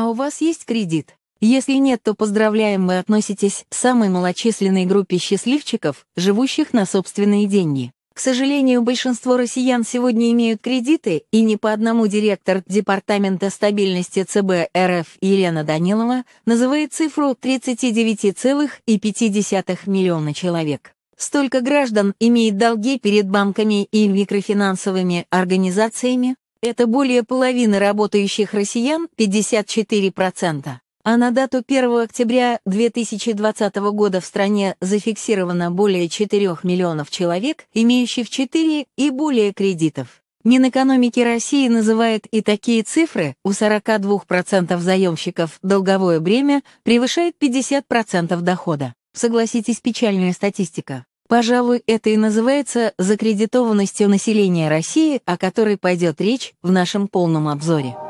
А у вас есть кредит? Если нет, то поздравляем, вы относитесь к самой малочисленной группе счастливчиков, живущих на собственные деньги. К сожалению, большинство россиян сегодня имеют кредиты, и не по одному директор Департамента стабильности ЦБ РФ Елена Данилова называет цифру 39,5 миллиона человек. Столько граждан имеет долги перед банками и микрофинансовыми организациями, это более половины работающих россиян, 54%. А на дату 1 октября 2020 года в стране зафиксировано более 4 миллионов человек, имеющих 4 и более кредитов. Минэкономики России называет и такие цифры, у 42% заемщиков долговое бремя превышает 50% дохода. Согласитесь, печальная статистика. Пожалуй, это и называется закредитованностью населения России, о которой пойдет речь в нашем полном обзоре.